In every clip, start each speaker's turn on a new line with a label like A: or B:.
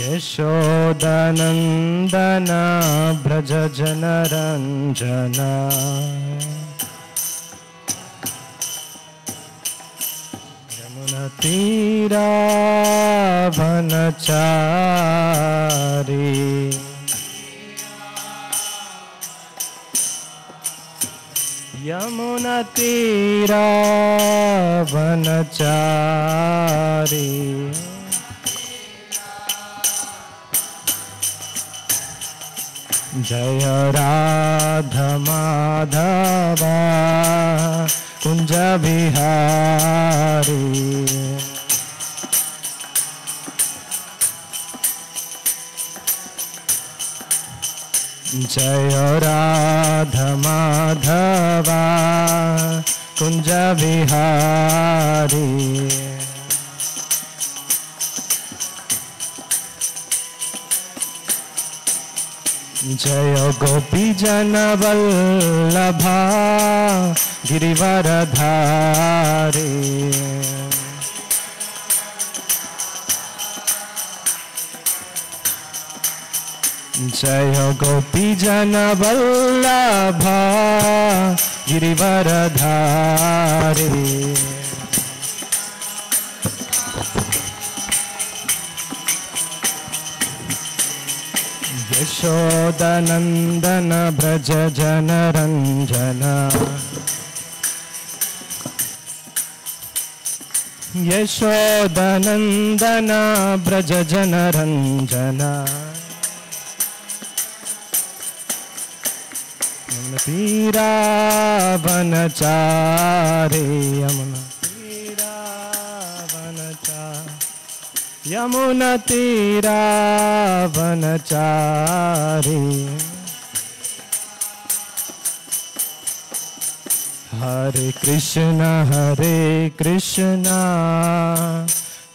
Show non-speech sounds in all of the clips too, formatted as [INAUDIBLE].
A: यशोदनन्दन व्रज जनरञ्जन यमुनतीराभनचारि यमुनतीराबनचारि जय राधमाधवा कुंज बिहारी जय राधमाधवा कुंज बिहारी जय गोपी जन वल्लभा गिरिवर धारे जय गोपी जन वल्लभा गिरिवर धारे यशोदनन्दन भ्रज जनरञ्जन यशोदनन्दन व्रज जनरञ्जन पीरावनचारेयम् यमुना तीरा बनचारी हरे कृष्ण हरे कृष्ण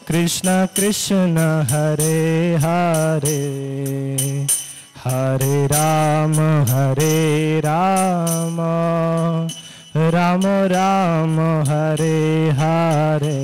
A: कृष्ण कृष्ण हरे हरे हरे राम हरे राम राम राम हरे हरे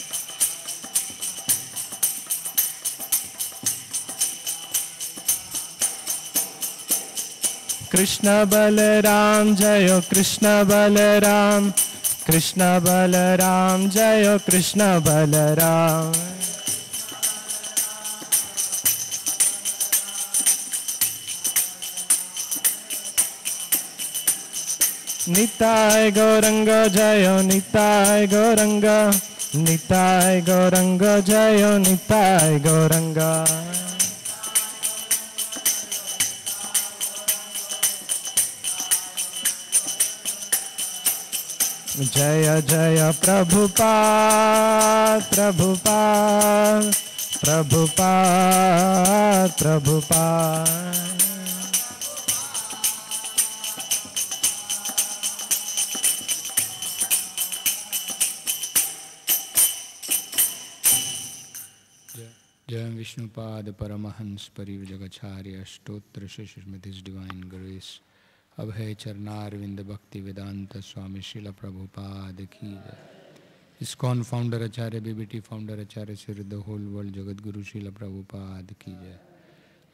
A: कृष्ण बलराम जय कृष्ण बलराम कृष्ण बलराम जय कृष्ण बलराम निताय गौरंग जय निताय गौरंग निताय गौरंग जय निताय गौरंगा जय जय प्रभु प्रभुपा प्रभुपा पाद
B: जय विष्णुपाद परमहंस परिव जगचार्य अष्टोत्र शिष्य मिथिस डिवाइन ग्रेस अभय चरणारविंद भक्ति वेदांत स्वामी शिल प्रभुपाद की ISKCON founder acharya BBT founder acharya Shri the whole world जगत गुरु शिल प्रभुपाद की जय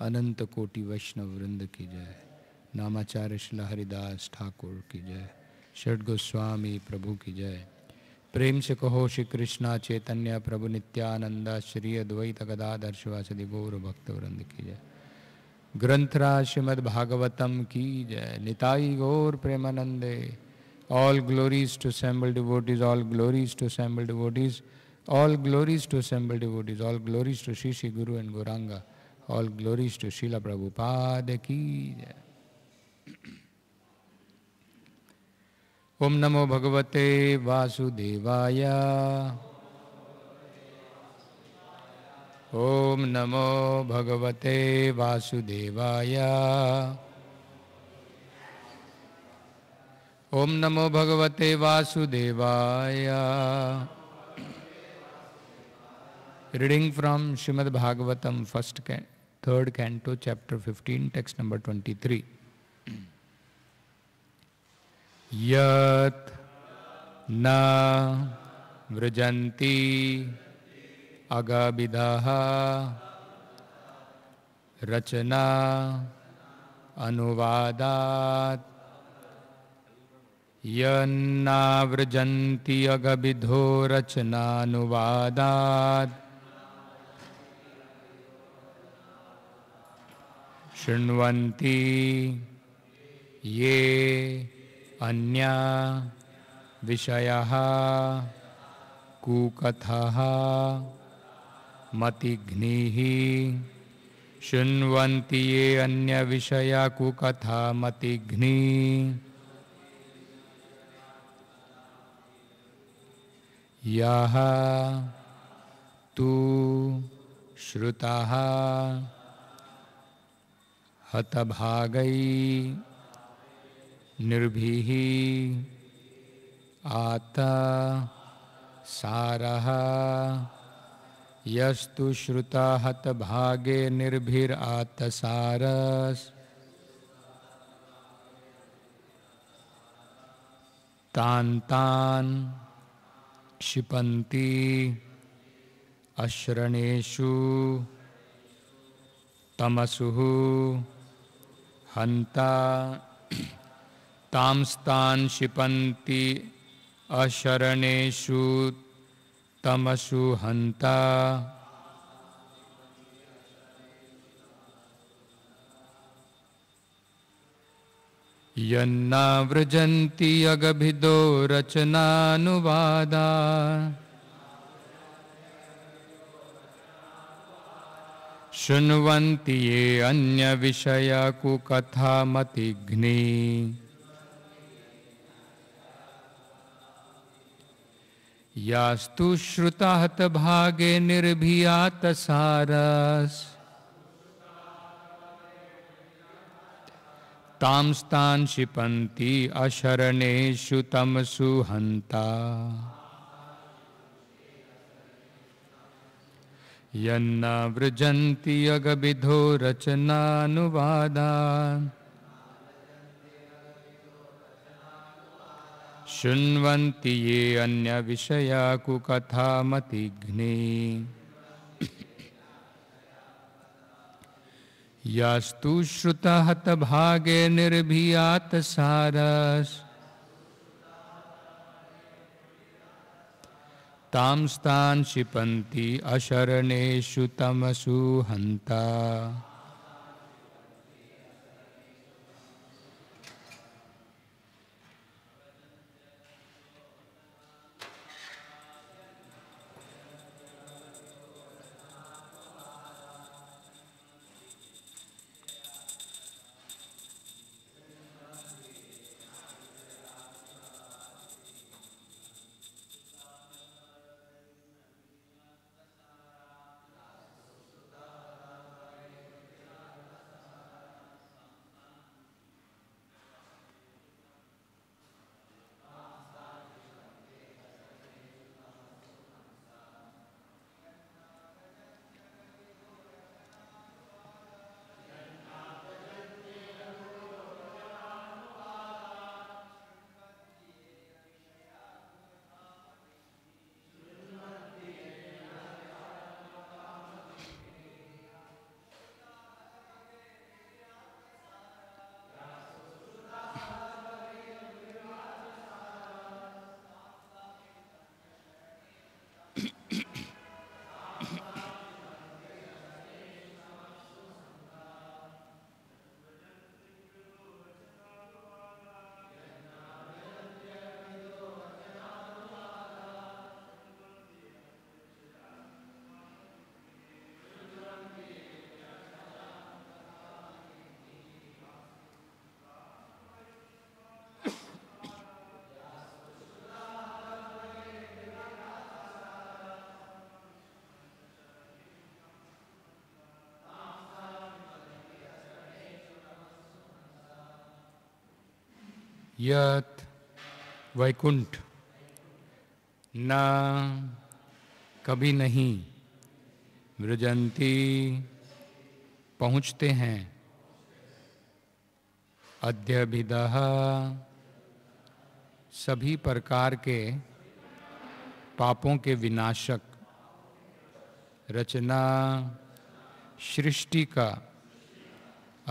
B: अनंत कोटि वैष्णव वृंद की जय नामाचार्य शिल हरिदास ठाकुर की जय षड गोस्वामी प्रभु की जय प्रेम से कहो श्री कृष्णा चैतन्य प्रभु नित्यानंदा श्री अद्वैत गदाधर शिवासदि गौर भक्त वृंद की जय ग्रंथरा श्रीमद्भागवतम की जय निताई गौर प्रेमानंदे all glories to assembled devotees all glories to assembled devotees all glories to assembled devotees all glories to Shri Shri Guru and Gauranga all glories to Shila Prabhu की जय ओम नमो भगवते वासुदेवाय ॐ नमो भगवते वासुदेवाय ॐ नमो भगवते वासुदेवाय reading from Srimad Bhagavatam first first third canto chapter 15 text number 23 यत् न वृजन्ति अगाबिदाः रचना अनुवादात यन्नावृजन्ति अगबिधो अनुवादात शृण्वन्ति ये अन्या विषयः कूकथाः मति शुण्वती ये विषया कुकथा मतिघ्नि यः तु श्रुतः हतभागै आता सारहा यस्तु श्रुता निर्भीर आतसारस तान्तान् क्षिपंती अश्रणेशु तमसुहु हंता तामस्तान क्षिपन्ति [CLEARS THROAT] अशरणेशु तमसु हंता यन्ना व्रजन्ति अगभिदो रचनानुवादा शृण्वन्ति ये अन्य अन्यविषयकुकथामतिघ्ने यास्तु भागे निर्भिया निर्भियात सारस तांस्तान क्षिपन्ति अशरणेषु तमसु यन्ना यन्न अगबिधो अगविधो शुण्वन्ति ये विषया कुकथामतिघ्ने यास्तु श्रुतहतभागे निर्भियातसारस् तांस्तान् क्षिपन्ति अशरणेषु तमसु हन्ता यत वैकुंठ न कभी नहीं वृजंती पहुँचते हैं अध्यभिदह सभी प्रकार के पापों के विनाशक रचना सृष्टि का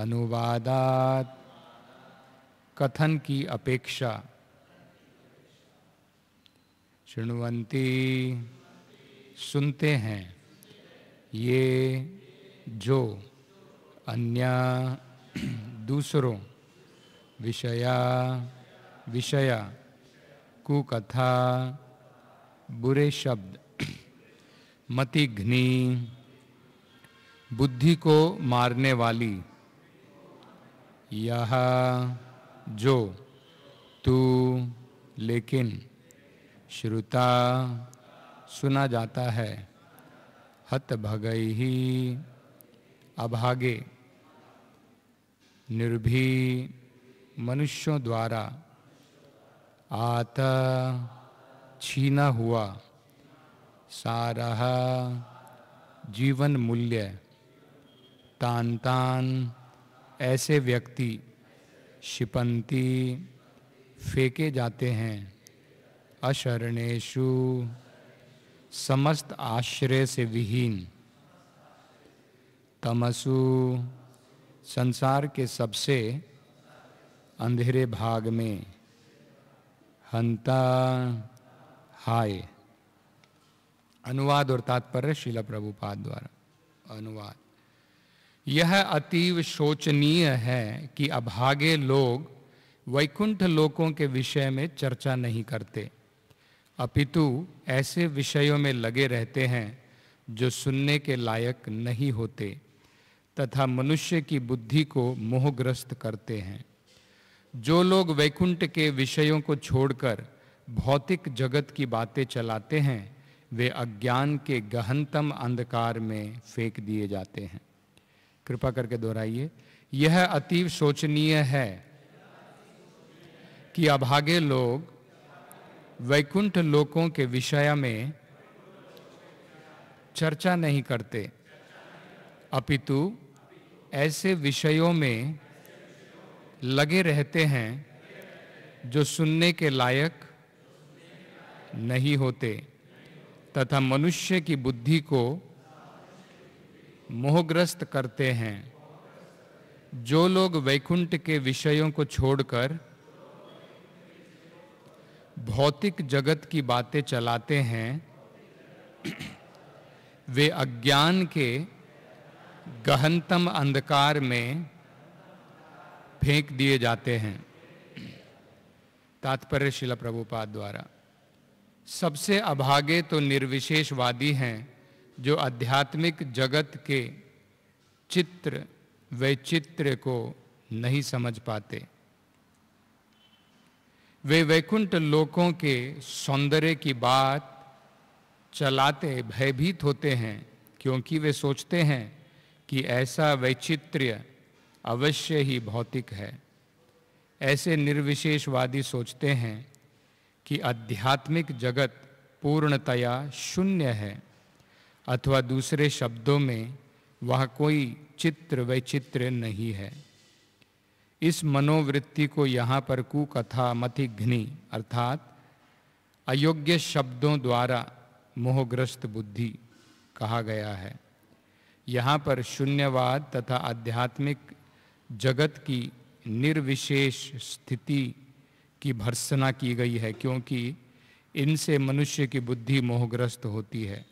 B: अनुवादात कथन की अपेक्षा शुणवंती सुनते हैं ये जो अन्य दूसरों विषया विषया कुकथा बुरे शब्द मति घनी बुद्धि को मारने वाली यह जो तू लेकिन श्रुता सुना जाता है हत भगई ही अभागे निर्भी मनुष्यों द्वारा आता छीना हुआ सारह जीवन मूल्य तान तान ऐसे व्यक्ति शिपंती फेंके जाते हैं अशरणेशु समस्त आश्रय से विहीन तमसु संसार के सबसे अंधेरे भाग में हंता हाय अनुवाद और तात्पर्य शिला प्रभुपाद द्वारा अनुवाद यह अतीव शोचनीय है कि अभागे लोग वैकुंठ लोकों के विषय में चर्चा नहीं करते अपितु ऐसे विषयों में लगे रहते हैं जो सुनने के लायक नहीं होते तथा मनुष्य की बुद्धि को मोहग्रस्त करते हैं जो लोग वैकुंठ के विषयों को छोड़कर भौतिक जगत की बातें चलाते हैं वे अज्ञान के गहनतम अंधकार में फेंक दिए जाते हैं कृपा करके दोहराइए यह अतीव शोचनीय है कि अभागे लोग वैकुंठ लोकों के विषय में चर्चा नहीं करते अपितु ऐसे विषयों में लगे रहते हैं जो सुनने के लायक नहीं होते तथा मनुष्य की बुद्धि को मोहग्रस्त करते हैं जो लोग वैकुंठ के विषयों को छोड़कर भौतिक जगत की बातें चलाते हैं वे अज्ञान के गहनतम अंधकार में फेंक दिए जाते हैं तात्पर्य शिला प्रभुपाद द्वारा सबसे अभागे तो निर्विशेषवादी हैं जो आध्यात्मिक जगत के चित्र वैचित्र को नहीं समझ पाते वे वैकुंठ लोकों के सौंदर्य की बात चलाते भयभीत होते हैं क्योंकि वे सोचते हैं कि ऐसा वैचित्र्य अवश्य ही भौतिक है ऐसे निर्विशेषवादी सोचते हैं कि आध्यात्मिक जगत पूर्णतया शून्य है अथवा दूसरे शब्दों में वह कोई चित्र वैचित्र नहीं है इस मनोवृत्ति को यहाँ पर कुकथा मथिघ्नि अर्थात अयोग्य शब्दों द्वारा मोहग्रस्त बुद्धि कहा गया है यहाँ पर शून्यवाद तथा आध्यात्मिक जगत की निर्विशेष स्थिति की भर्सना की गई है क्योंकि इनसे मनुष्य की बुद्धि मोहग्रस्त होती है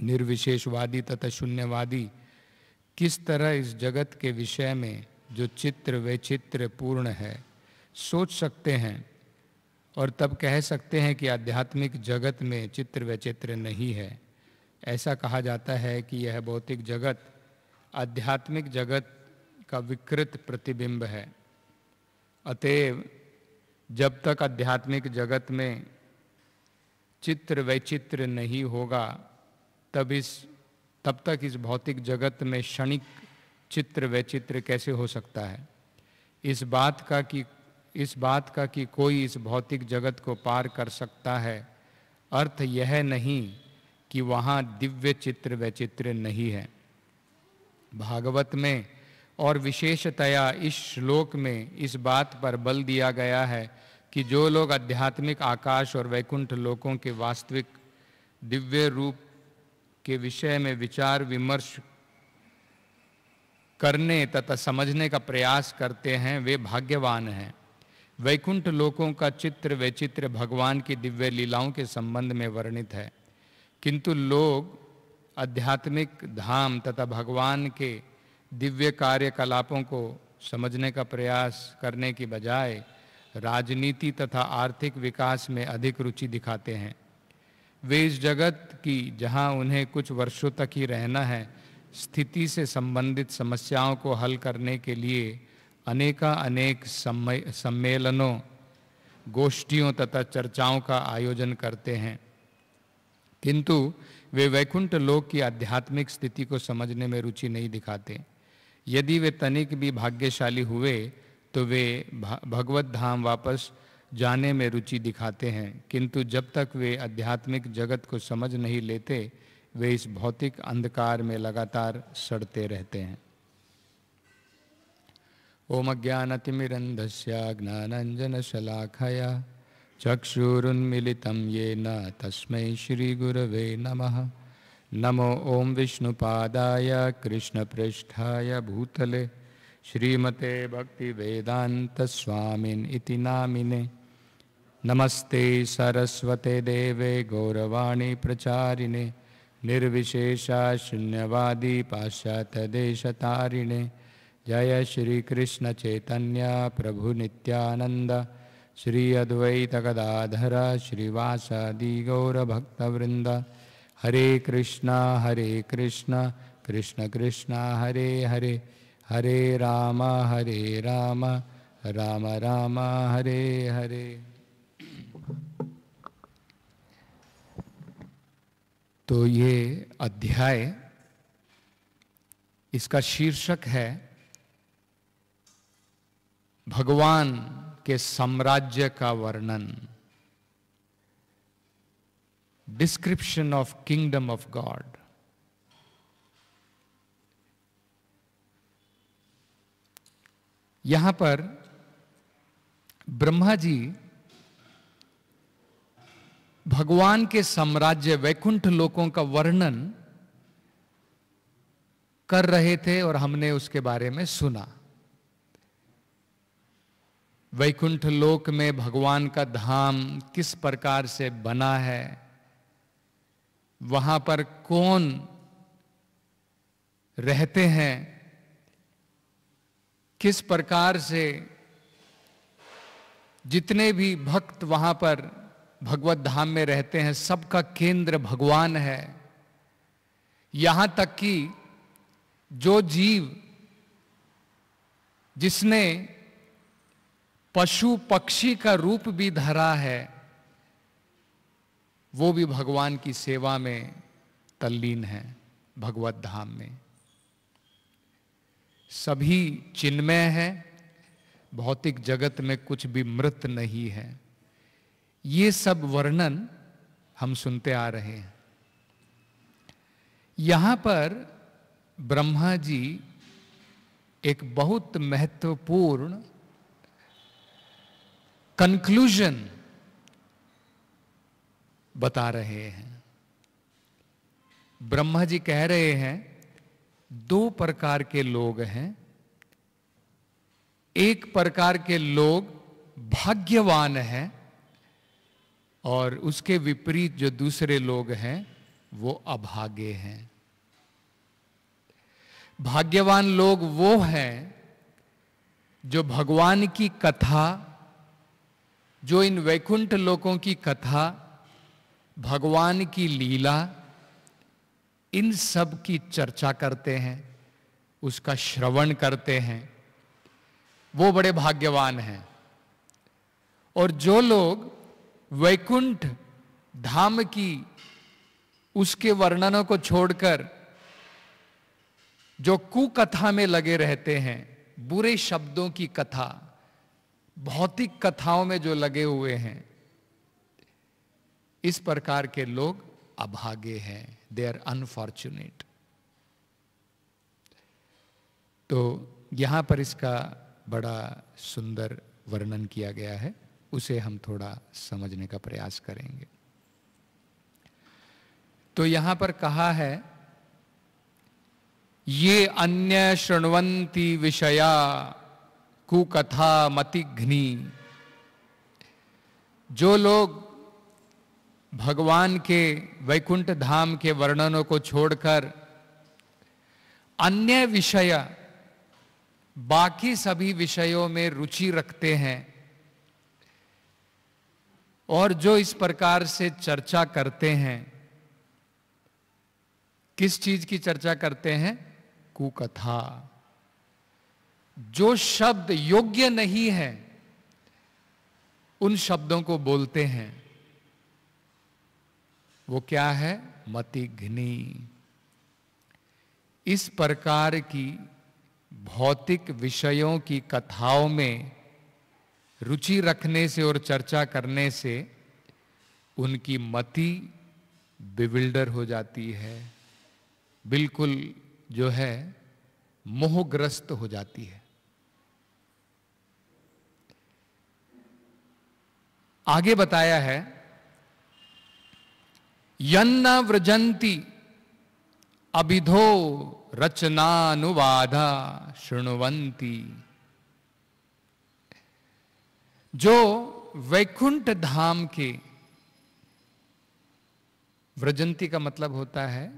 B: निर्विशेषवादी तथा शून्यवादी किस तरह इस जगत के विषय में जो चित्र वैचित्र पूर्ण है सोच सकते हैं और तब कह सकते हैं कि आध्यात्मिक जगत में चित्र वैचित्र नहीं है ऐसा कहा जाता है कि यह भौतिक जगत आध्यात्मिक जगत का विकृत प्रतिबिंब है अतएव जब तक आध्यात्मिक जगत में चित्र वैचित्र नहीं होगा तब इस तब तक इस भौतिक जगत में क्षणिक चित्र वैचित्र कैसे हो सकता है इस बात का कि इस बात का कि कोई इस भौतिक जगत को पार कर सकता है अर्थ यह नहीं कि वहाँ दिव्य चित्र वैचित्र नहीं है भागवत में और विशेषतया इस श्लोक में इस बात पर बल दिया गया है कि जो लोग आध्यात्मिक आकाश और वैकुंठ लोकों के वास्तविक दिव्य रूप के विषय में विचार विमर्श करने तथा समझने का प्रयास करते हैं वे भाग्यवान हैं वैकुंठ लोकों का चित्र वैचित्र भगवान की दिव्य लीलाओं के संबंध में वर्णित है किंतु लोग आध्यात्मिक धाम तथा भगवान के दिव्य कार्यकलापों को समझने का प्रयास करने की बजाय राजनीति तथा आर्थिक विकास में अधिक रुचि दिखाते हैं वे इस जगत की जहाँ उन्हें कुछ वर्षों तक ही रहना है स्थिति से संबंधित समस्याओं को हल करने के लिए अनेका अनेक सम्मेलनों गोष्ठियों तथा चर्चाओं का आयोजन करते हैं किंतु वे वैकुंठ लोक की आध्यात्मिक स्थिति को समझने में रुचि नहीं दिखाते यदि वे तनिक भी भाग्यशाली हुए तो वे भगवत धाम वापस जाने में रुचि दिखाते हैं किंतु जब तक वे आध्यात्मिक जगत को समझ नहीं लेते वे इस भौतिक अंधकार में लगातार सड़ते रहते हैं ओम चक्षुरुन्मील ये न तस्म श्री गुरव नमः नमो ओम विष्णुपादाय कृष्णपृष्ठाय भूतले श्रीमते भक्ति स्वामीन इति नामिने नमस्ते सरस्वते देवे गौरवाणी प्रचारिणे निर्विशेषा शून्यवादी पाश्चात्यदेशतारिणे जय श्रीकृष्णचैतन्या प्रभुनित्यानन्द श्री अद्वैतगदाधर श्रीवासादि गौरभक्तवृंद हरे कृष्णा हरे कृष्णा कृष्ण कृष्णा हरे हरे हरे राम हरे राम राम राम हरे हरे तो ये अध्याय इसका शीर्षक है भगवान के साम्राज्य का वर्णन description of kingdom of God यहां पर ब्रह्मा जी भगवान के साम्राज्य वैकुंठ लोकों का वर्णन कर रहे थे और हमने उसके बारे में सुना वैकुंठ लोक में भगवान का धाम किस प्रकार से बना है वहां पर कौन रहते हैं किस प्रकार से जितने भी भक्त वहां पर भगवत धाम में रहते हैं सबका केंद्र भगवान है यहां तक कि जो जीव जिसने पशु पक्षी का रूप भी धरा है वो भी भगवान की सेवा में तल्लीन है भगवत धाम में सभी चिन्मय है भौतिक जगत में कुछ भी मृत नहीं है ये सब वर्णन हम सुनते आ रहे हैं यहां पर ब्रह्मा जी एक बहुत महत्वपूर्ण कंक्लूजन बता रहे हैं ब्रह्मा जी कह रहे हैं दो प्रकार के लोग हैं एक प्रकार के लोग भाग्यवान हैं और उसके विपरीत जो दूसरे लोग हैं वो अभागे हैं भाग्यवान लोग वो हैं जो भगवान की कथा जो इन वैकुंठ लोगों की कथा भगवान की लीला इन सब की चर्चा करते हैं उसका श्रवण करते हैं वो बड़े भाग्यवान हैं और जो लोग वैकुंठ धाम की उसके वर्णनों को छोड़कर जो कुकथा में लगे रहते हैं बुरे शब्दों की कथा भौतिक कथाओं में जो लगे हुए हैं इस प्रकार के लोग अभागे हैं दे आर अनफॉर्चुनेट तो यहां पर इसका बड़ा सुंदर वर्णन किया गया है उसे हम थोड़ा समझने का प्रयास करेंगे तो यहां पर कहा है ये अन्य श्रृणवंती विषया कुकथा घनी जो लोग भगवान के वैकुंठ धाम के वर्णनों को छोड़कर अन्य विषय बाकी सभी विषयों में रुचि रखते हैं और जो इस प्रकार से चर्चा करते हैं किस चीज की चर्चा करते हैं कुकथा जो शब्द योग्य नहीं है उन शब्दों को बोलते हैं वो क्या है घनी इस प्रकार की भौतिक विषयों की कथाओं में रुचि रखने से और चर्चा करने से उनकी मति बिविल्डर हो जाती है बिल्कुल जो है मोहग्रस्त हो जाती है आगे बताया है यन्न व्रजंती अभिधो रचनानुवाधा शुणवंती जो वैकुंठ धाम के व्रजंती का मतलब होता है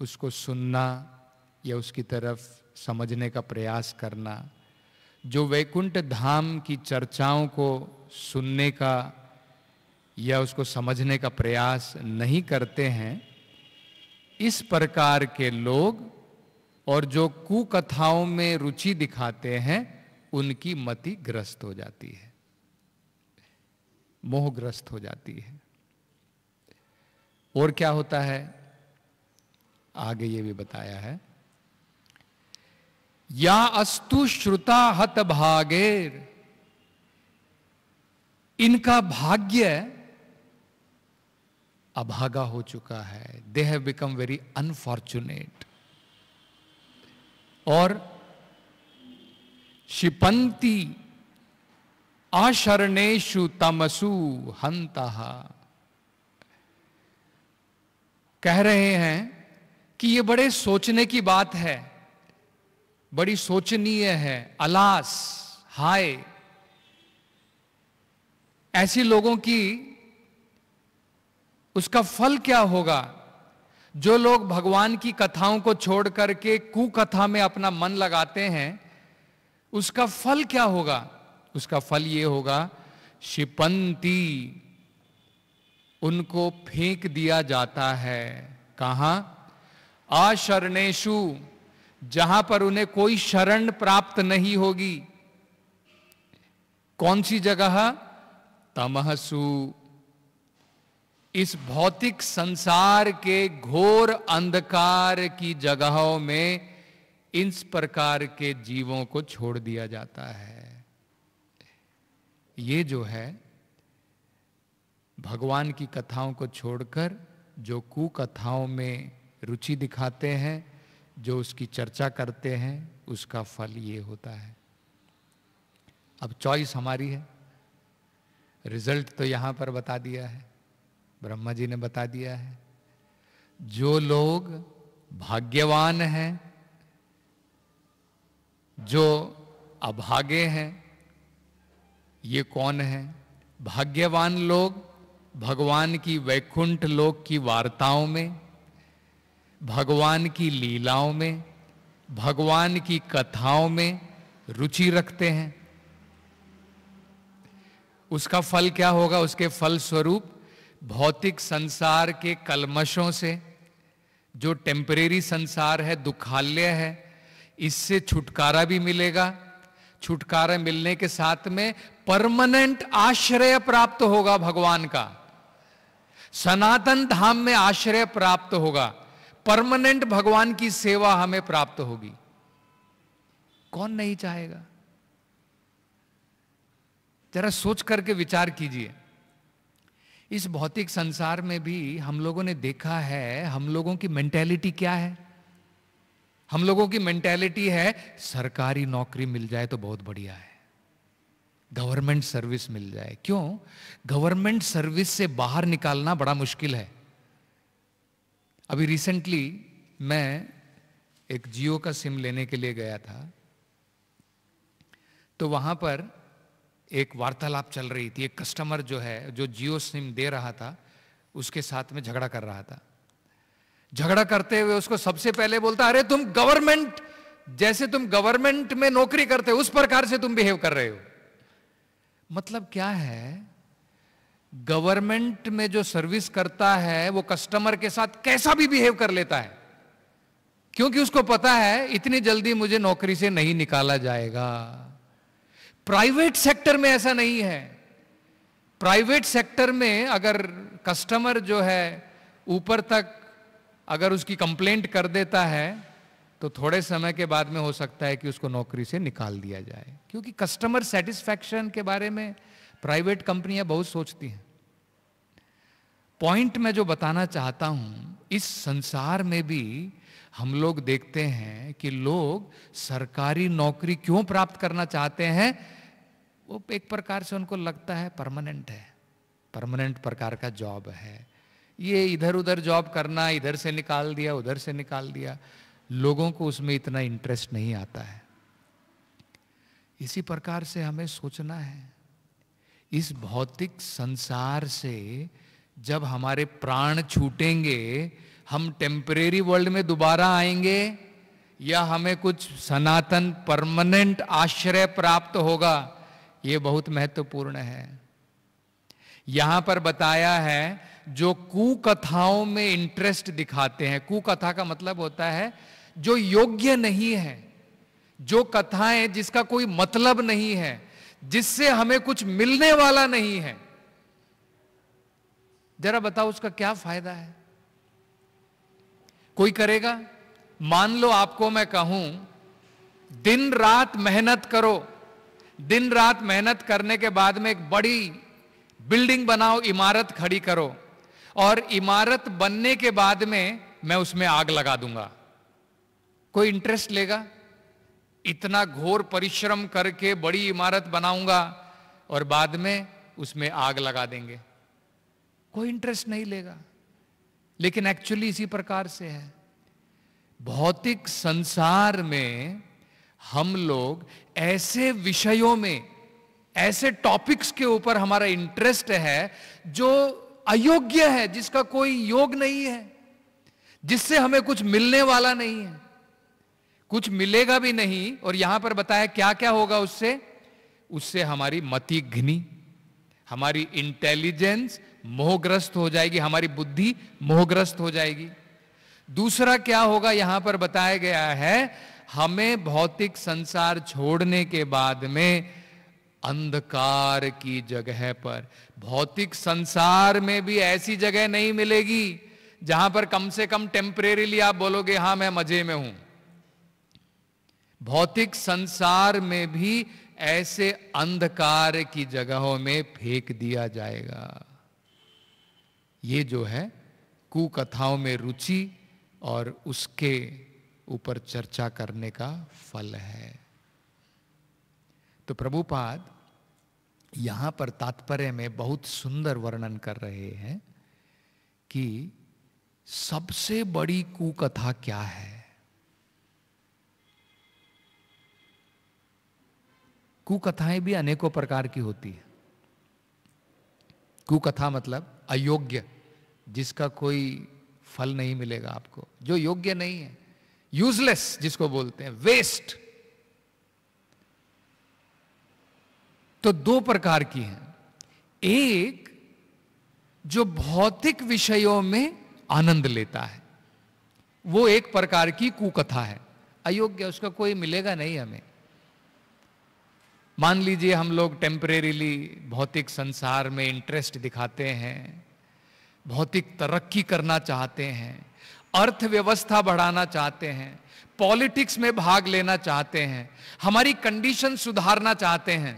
B: उसको सुनना या उसकी तरफ समझने का प्रयास करना जो वैकुंठ धाम की चर्चाओं को सुनने का या उसको समझने का प्रयास नहीं करते हैं इस प्रकार के लोग और जो कुकथाओं में रुचि दिखाते हैं उनकी मति ग्रस्त हो जाती है मोहग्रस्त हो जाती है और क्या होता है आगे ये भी बताया है या अस्तु श्रुता हत भागेर इनका भाग्य अभागा हो चुका है they have become very unfortunate और शिपंती आशरणेशु तमसु हंता कह रहे हैं कि ये बड़े सोचने की बात है बड़ी सोचनीय है अलास हाय ऐसे लोगों की उसका फल क्या होगा जो लोग भगवान की कथाओं को छोड़ करके कुकथा में अपना मन लगाते हैं उसका फल क्या होगा उसका फल ये होगा शिपंती उनको फेंक दिया जाता है कहा अशरणेशु जहां पर उन्हें कोई शरण प्राप्त नहीं होगी कौन सी जगह तमहसु इस भौतिक संसार के घोर अंधकार की जगहों में इस प्रकार के जीवों को छोड़ दिया जाता है ये जो है भगवान की कथाओं को छोड़कर जो कुकथाओं में रुचि दिखाते हैं जो उसकी चर्चा करते हैं उसका फल ये होता है अब चॉइस हमारी है रिजल्ट तो यहां पर बता दिया है ब्रह्मा जी ने बता दिया है जो लोग भाग्यवान हैं जो अभागे हैं ये कौन है भाग्यवान लोग भगवान की वैकुंठ लोक की वार्ताओं में भगवान की लीलाओं में भगवान की कथाओं में रुचि रखते हैं उसका फल क्या होगा उसके फल स्वरूप भौतिक संसार के कलमशों से जो टेम्परेरी संसार है दुखालय है इससे छुटकारा भी मिलेगा छुटकारा मिलने के साथ में परमानेंट आश्रय प्राप्त होगा भगवान का सनातन धाम में आश्रय प्राप्त होगा परमानेंट भगवान की सेवा हमें प्राप्त होगी कौन नहीं चाहेगा जरा सोच करके विचार कीजिए इस भौतिक संसार में भी हम लोगों ने देखा है हम लोगों की मेंटेलिटी क्या है हम लोगों की मेंटेलिटी है सरकारी नौकरी मिल जाए तो बहुत बढ़िया है गवर्नमेंट सर्विस मिल जाए क्यों गवर्नमेंट सर्विस से बाहर निकालना बड़ा मुश्किल है अभी रिसेंटली मैं एक जियो का सिम लेने के लिए गया था तो वहां पर एक वार्तालाप चल रही थी एक कस्टमर जो है जो जियो सिम दे रहा था उसके साथ में झगड़ा कर रहा था झगड़ा करते हुए उसको सबसे पहले बोलता अरे तुम गवर्नमेंट जैसे तुम गवर्नमेंट में नौकरी करते हो उस प्रकार से तुम बिहेव कर रहे हो मतलब क्या है गवर्नमेंट में जो सर्विस करता है वो कस्टमर के साथ कैसा भी बिहेव कर लेता है क्योंकि उसको पता है इतनी जल्दी मुझे नौकरी से नहीं निकाला जाएगा प्राइवेट सेक्टर में ऐसा नहीं है प्राइवेट सेक्टर में अगर कस्टमर जो है ऊपर तक अगर उसकी कंप्लेंट कर देता है तो थोड़े समय के बाद में हो सकता है कि उसको नौकरी से निकाल दिया जाए क्योंकि कस्टमर सेटिस्फैक्शन के बारे में प्राइवेट कंपनियां बहुत सोचती हैं पॉइंट मैं जो बताना चाहता हूं इस संसार में भी हम लोग देखते हैं कि लोग सरकारी नौकरी क्यों प्राप्त करना चाहते हैं वो एक प्रकार से उनको लगता है परमानेंट है परमानेंट प्रकार का जॉब है ये इधर उधर जॉब करना इधर से निकाल दिया उधर से निकाल दिया लोगों को उसमें इतना इंटरेस्ट नहीं आता है इसी प्रकार से हमें सोचना है इस भौतिक संसार से जब हमारे प्राण छूटेंगे हम टेम्परेरी वर्ल्ड में दोबारा आएंगे या हमें कुछ सनातन परमानेंट आश्रय प्राप्त होगा ये बहुत महत्वपूर्ण है यहां पर बताया है जो कुकथाओं में इंटरेस्ट दिखाते हैं कुकथा का मतलब होता है जो योग्य नहीं है जो कथाएं जिसका कोई मतलब नहीं है जिससे हमें कुछ मिलने वाला नहीं है जरा बताओ उसका क्या फायदा है कोई करेगा मान लो आपको मैं कहूं दिन रात मेहनत करो दिन रात मेहनत करने के बाद में एक बड़ी बिल्डिंग बनाओ इमारत खड़ी करो और इमारत बनने के बाद में मैं उसमें आग लगा दूंगा कोई इंटरेस्ट लेगा इतना घोर परिश्रम करके बड़ी इमारत बनाऊंगा और बाद में उसमें आग लगा देंगे कोई इंटरेस्ट नहीं लेगा लेकिन एक्चुअली इसी प्रकार से है भौतिक संसार में हम लोग ऐसे विषयों में ऐसे टॉपिक्स के ऊपर हमारा इंटरेस्ट है जो अयोग्य है जिसका कोई योग नहीं है जिससे हमें कुछ मिलने वाला नहीं है कुछ मिलेगा भी नहीं और यहां पर बताया क्या क्या होगा उससे उससे हमारी मति घनी हमारी इंटेलिजेंस मोहग्रस्त हो जाएगी हमारी बुद्धि मोहग्रस्त हो जाएगी दूसरा क्या होगा यहां पर बताया गया है हमें भौतिक संसार छोड़ने के बाद में अंधकार की जगह पर भौतिक संसार में भी ऐसी जगह नहीं मिलेगी जहां पर कम से कम टेम्परेरीली आप बोलोगे हां मैं मजे में हूं भौतिक संसार में भी ऐसे अंधकार की जगहों में फेंक दिया जाएगा ये जो है कुकथाओं में रुचि और उसके ऊपर चर्चा करने का फल है तो प्रभुपाद यहां पर तात्पर्य में बहुत सुंदर वर्णन कर रहे हैं कि सबसे बड़ी कुकथा क्या है कुकथाएं भी अनेकों प्रकार की होती है कुकथा मतलब अयोग्य जिसका कोई फल नहीं मिलेगा आपको जो योग्य नहीं है यूजलेस जिसको बोलते हैं वेस्ट तो दो प्रकार की हैं एक जो भौतिक विषयों में आनंद लेता है वो एक प्रकार की कुकथा है अयोग्य उसका कोई मिलेगा नहीं हमें मान लीजिए हम लोग टेम्परेरीली भौतिक संसार में इंटरेस्ट दिखाते हैं भौतिक तरक्की करना चाहते हैं अर्थव्यवस्था बढ़ाना चाहते हैं पॉलिटिक्स में भाग लेना चाहते हैं हमारी कंडीशन सुधारना चाहते हैं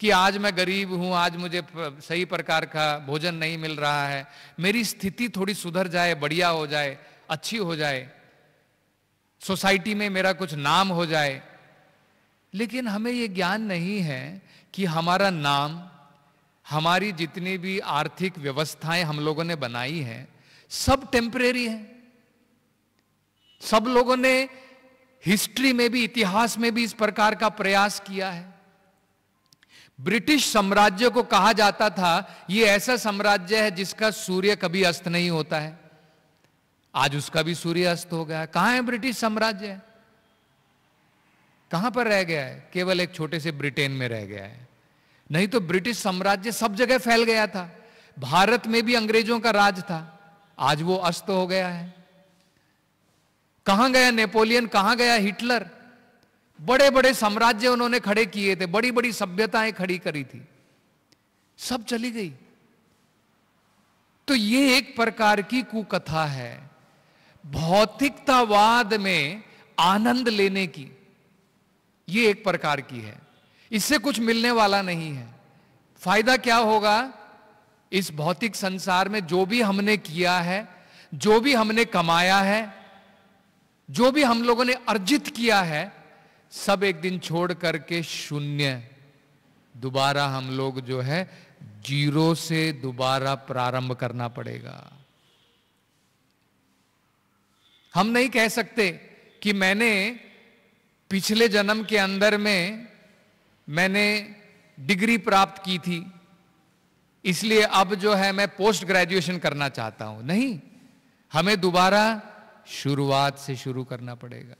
B: कि आज मैं गरीब हूं आज मुझे सही प्रकार का भोजन नहीं मिल रहा है मेरी स्थिति थोड़ी सुधर जाए बढ़िया हो जाए अच्छी हो जाए सोसाइटी में मेरा कुछ नाम हो जाए लेकिन हमें ये ज्ञान नहीं है कि हमारा नाम हमारी जितनी भी आर्थिक व्यवस्थाएं हम लोगों ने बनाई हैं सब टेम्परेरी है सब लोगों ने हिस्ट्री में भी इतिहास में भी इस प्रकार का प्रयास किया है ब्रिटिश साम्राज्य को कहा जाता था यह ऐसा साम्राज्य है जिसका सूर्य कभी अस्त नहीं होता है आज उसका भी सूर्य अस्त हो गया कहां है ब्रिटिश साम्राज्य कहां पर रह गया है केवल एक छोटे से ब्रिटेन में रह गया है नहीं तो ब्रिटिश साम्राज्य सब जगह फैल गया था भारत में भी अंग्रेजों का राज था आज वो अस्त हो गया है कहां गया नेपोलियन कहां गया हिटलर बड़े बड़े साम्राज्य उन्होंने खड़े किए थे बड़ी बड़ी सभ्यताएं खड़ी करी थी सब चली गई तो ये एक प्रकार की कुकथा है भौतिकतावाद में आनंद लेने की ये एक प्रकार की है इससे कुछ मिलने वाला नहीं है फायदा क्या होगा इस भौतिक संसार में जो भी हमने किया है जो भी हमने कमाया है जो भी हम लोगों ने अर्जित किया है सब एक दिन छोड़ करके शून्य दोबारा हम लोग जो है जीरो से दोबारा प्रारंभ करना पड़ेगा हम नहीं कह सकते कि मैंने पिछले जन्म के अंदर में मैंने डिग्री प्राप्त की थी इसलिए अब जो है मैं पोस्ट ग्रेजुएशन करना चाहता हूं नहीं हमें दोबारा शुरुआत से शुरू करना पड़ेगा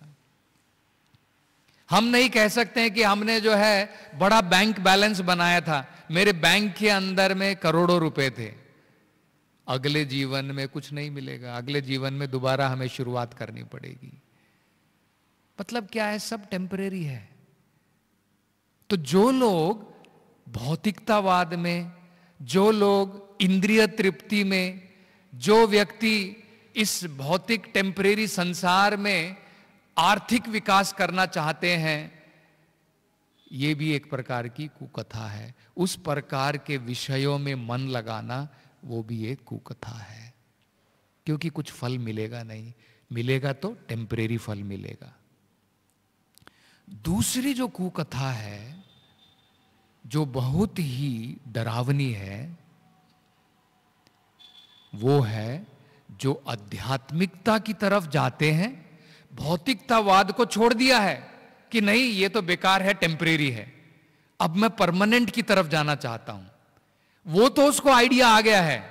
B: हम नहीं कह सकते हैं कि हमने जो है बड़ा बैंक बैलेंस बनाया था मेरे बैंक के अंदर में करोड़ों रुपए थे अगले जीवन में कुछ नहीं मिलेगा अगले जीवन में दोबारा हमें शुरुआत करनी पड़ेगी मतलब क्या है सब टेम्परेरी है तो जो लोग भौतिकतावाद में जो लोग इंद्रिय तृप्ति में जो व्यक्ति इस भौतिक टेम्परेरी संसार में आर्थिक विकास करना चाहते हैं ये भी एक प्रकार की कुकथा है उस प्रकार के विषयों में मन लगाना वो भी एक कुकथा है क्योंकि कुछ फल मिलेगा नहीं मिलेगा तो टेम्परेरी फल मिलेगा दूसरी जो कुकथा है जो बहुत ही डरावनी है वो है जो आध्यात्मिकता की तरफ जाते हैं भौतिकतावाद को छोड़ दिया है कि नहीं ये तो बेकार है टेम्परेरी है अब मैं परमानेंट की तरफ जाना चाहता हूं वो तो उसको आइडिया आ गया है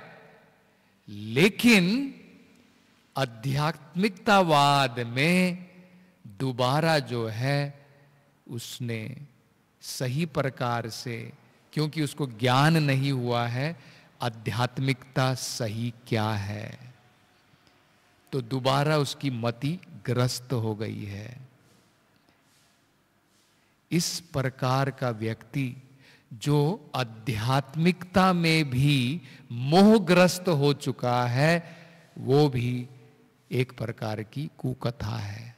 B: लेकिन आध्यात्मिकतावाद में दोबारा जो है उसने सही प्रकार से क्योंकि उसको ज्ञान नहीं हुआ है आध्यात्मिकता सही क्या है तो दोबारा उसकी मति ग्रस्त हो गई है इस प्रकार का व्यक्ति जो आध्यात्मिकता में भी मोहग्रस्त हो चुका है वो भी एक प्रकार की कुकथा है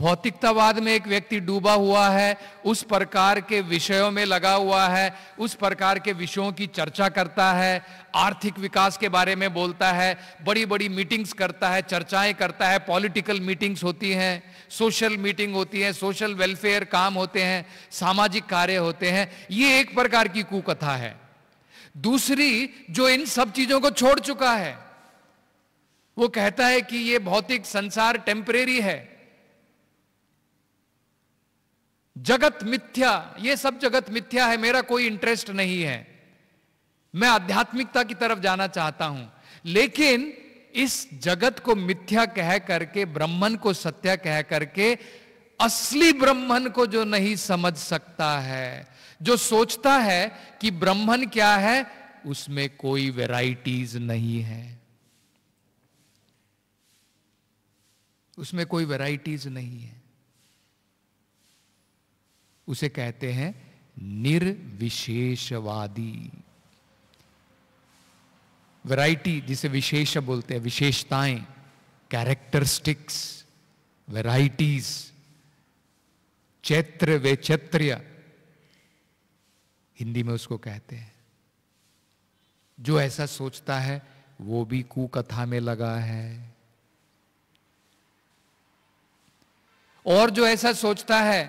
B: भौतिकतावाद में एक व्यक्ति डूबा हुआ है उस प्रकार के विषयों में लगा हुआ है उस प्रकार के विषयों की चर्चा करता है आर्थिक विकास के बारे में बोलता है बड़ी बड़ी मीटिंग्स करता है चर्चाएं करता है पॉलिटिकल मीटिंग्स होती हैं सोशल मीटिंग होती है सोशल वेलफेयर काम होते हैं सामाजिक कार्य होते हैं ये एक प्रकार की कुकथा है दूसरी जो इन सब चीजों को छोड़ चुका है वो कहता है कि ये भौतिक संसार टेम्परेरी है जगत मिथ्या ये सब जगत मिथ्या है मेरा कोई इंटरेस्ट नहीं है मैं आध्यात्मिकता की तरफ जाना चाहता हूं लेकिन इस जगत को मिथ्या कह करके ब्राह्मण को सत्य कह करके असली ब्राह्मण को जो नहीं समझ सकता है जो सोचता है कि ब्राह्मण क्या है उसमें कोई वैरायटीज नहीं है उसमें कोई वैरायटीज नहीं है उसे कहते हैं निर्विशेषवादी वैरायटी जिसे विशेष बोलते हैं विशेषताएं कैरेक्टरिस्टिक्स वैरायटीज चैत्र वैचैत्र्य हिंदी में उसको कहते हैं जो ऐसा सोचता है वो भी कुकथा में लगा है और जो ऐसा सोचता है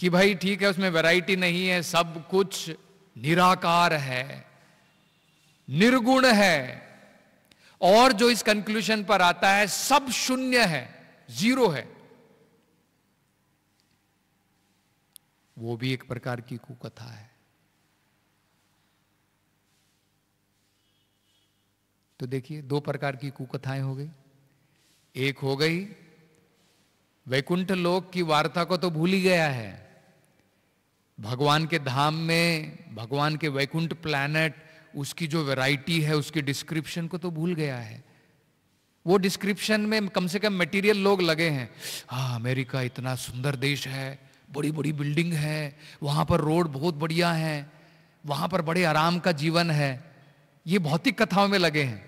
B: कि भाई ठीक है उसमें वैरायटी नहीं है सब कुछ निराकार है निर्गुण है और जो इस कंक्लूशन पर आता है सब शून्य है जीरो है वो भी एक प्रकार की कुकथा है तो देखिए दो प्रकार की कुकथाएं हो गई एक हो गई वैकुंठ लोक की वार्ता को तो भूल ही गया है भगवान के धाम में भगवान के वैकुंठ प्लैनेट उसकी जो वैरायटी है उसकी डिस्क्रिप्शन को तो भूल गया है वो डिस्क्रिप्शन में कम से कम मटेरियल लोग लगे हैं हाँ अमेरिका इतना सुंदर देश है बड़ी बड़ी बिल्डिंग है वहाँ पर रोड बहुत बढ़िया है वहाँ पर बड़े आराम का जीवन है ये भौतिक कथाओं में लगे हैं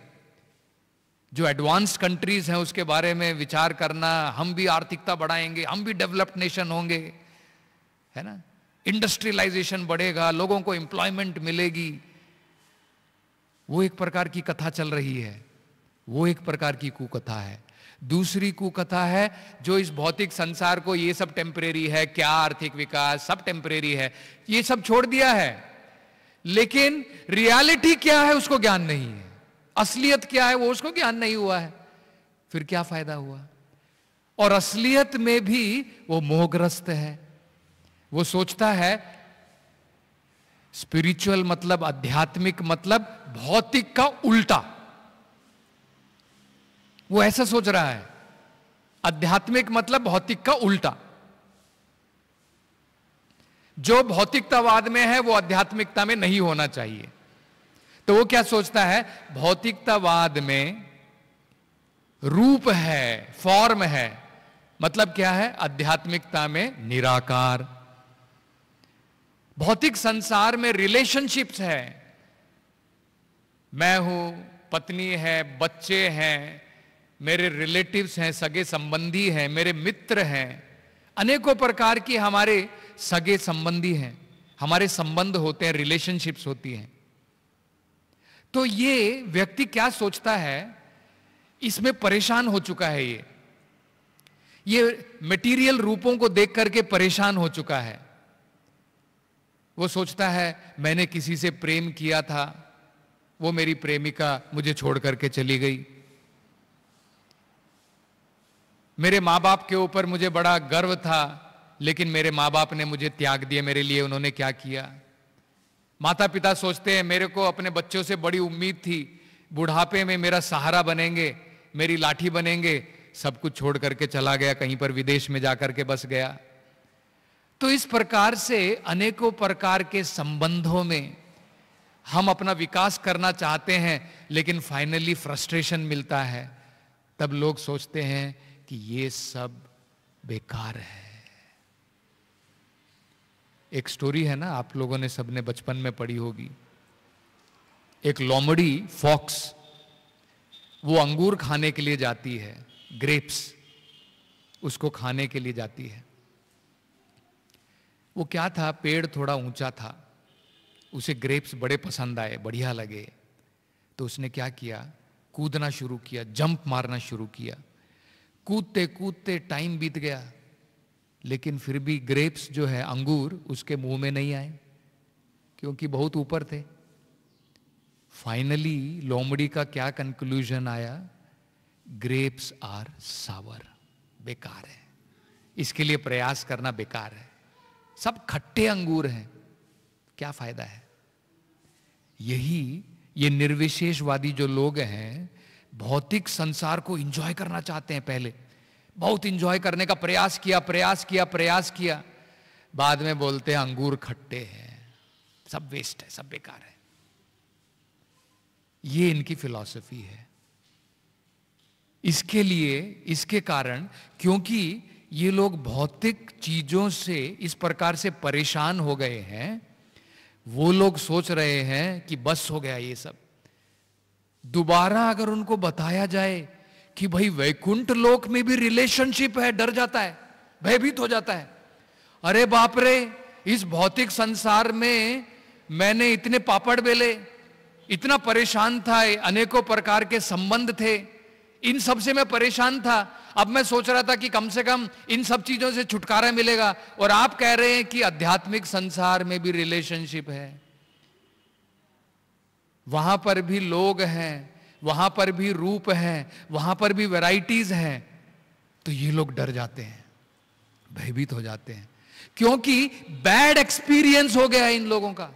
B: जो एडवांस कंट्रीज हैं उसके बारे में विचार करना हम भी आर्थिकता बढ़ाएंगे हम भी डेवलप्ड नेशन होंगे है ना इंडस्ट्रियलाइजेशन बढ़ेगा लोगों को एम्प्लॉयमेंट मिलेगी वो एक प्रकार की कथा चल रही है वो एक प्रकार की कुकथा है दूसरी कुकथा है जो इस भौतिक संसार को ये सब टेम्परेरी है क्या आर्थिक विकास सब टेम्परेरी है ये सब छोड़ दिया है लेकिन रियलिटी क्या है उसको ज्ञान नहीं है असलियत क्या है वो उसको ज्ञान नहीं हुआ है फिर क्या फायदा हुआ और असलियत में भी वो मोहग्रस्त है वो सोचता है स्पिरिचुअल मतलब आध्यात्मिक मतलब भौतिक का उल्टा वो ऐसा सोच रहा है आध्यात्मिक मतलब भौतिक का उल्टा जो भौतिकतावाद में है वो आध्यात्मिकता में नहीं होना चाहिए तो वो क्या सोचता है भौतिकतावाद में रूप है फॉर्म है मतलब क्या है आध्यात्मिकता में निराकार भौतिक संसार में रिलेशनशिप्स है मैं हूं पत्नी है बच्चे हैं मेरे रिलेटिव्स हैं सगे संबंधी हैं मेरे मित्र हैं अनेकों प्रकार की हमारे सगे संबंधी हैं हमारे संबंध होते हैं रिलेशनशिप्स होती हैं तो ये व्यक्ति क्या सोचता है इसमें परेशान हो चुका है ये ये मटेरियल रूपों को देख करके परेशान हो चुका है वो सोचता है मैंने किसी से प्रेम किया था वो मेरी प्रेमिका मुझे छोड़ करके चली गई मेरे मां बाप के ऊपर मुझे बड़ा गर्व था लेकिन मेरे मां बाप ने मुझे त्याग दिया मेरे लिए उन्होंने क्या किया माता पिता सोचते हैं मेरे को अपने बच्चों से बड़ी उम्मीद थी बुढ़ापे में मेरा सहारा बनेंगे मेरी लाठी बनेंगे सब कुछ छोड़ करके चला गया कहीं पर विदेश में जाकर के बस गया तो इस प्रकार से अनेकों प्रकार के संबंधों में हम अपना विकास करना चाहते हैं लेकिन फाइनली फ्रस्ट्रेशन मिलता है तब लोग सोचते हैं कि ये सब बेकार है एक स्टोरी है ना आप लोगों ने सबने बचपन में पढ़ी होगी एक लोमड़ी फॉक्स वो अंगूर खाने के लिए जाती है ग्रेप्स उसको खाने के लिए जाती है वो क्या था पेड़ थोड़ा ऊंचा था उसे ग्रेप्स बड़े पसंद आए बढ़िया लगे तो उसने क्या किया कूदना शुरू किया जंप मारना शुरू किया कूदते कूदते टाइम बीत गया लेकिन फिर भी ग्रेप्स जो है अंगूर उसके मुंह में नहीं आए क्योंकि बहुत ऊपर थे फाइनली लोमड़ी का क्या कंक्लूजन आया ग्रेप्स आर सावर बेकार है इसके लिए प्रयास करना बेकार है सब खट्टे अंगूर हैं क्या फायदा है यही ये निर्विशेषवादी जो लोग हैं भौतिक संसार को इंजॉय करना चाहते हैं पहले बहुत इंजॉय करने का प्रयास किया प्रयास किया प्रयास किया बाद में बोलते हैं अंगूर खट्टे हैं सब वेस्ट है सब बेकार है ये इनकी फिलॉसफी है इसके लिए इसके कारण क्योंकि ये लोग भौतिक चीजों से इस प्रकार से परेशान हो गए हैं वो लोग सोच रहे हैं कि बस हो गया ये सब दोबारा अगर उनको बताया जाए कि भाई वैकुंठ लोक में भी रिलेशनशिप है डर जाता है भयभीत हो जाता है अरे बाप रे इस भौतिक संसार में मैंने इतने पापड़ बेले इतना परेशान था अनेकों प्रकार के संबंध थे इन सब से मैं परेशान था अब मैं सोच रहा था कि कम से कम इन सब चीजों से छुटकारा मिलेगा और आप कह रहे हैं कि आध्यात्मिक संसार में भी रिलेशनशिप है वहां पर भी लोग हैं वहां पर भी रूप हैं वहां पर भी वैरायटीज हैं तो ये लोग डर जाते हैं भयभीत हो जाते हैं क्योंकि बैड एक्सपीरियंस हो गया है इन लोगों का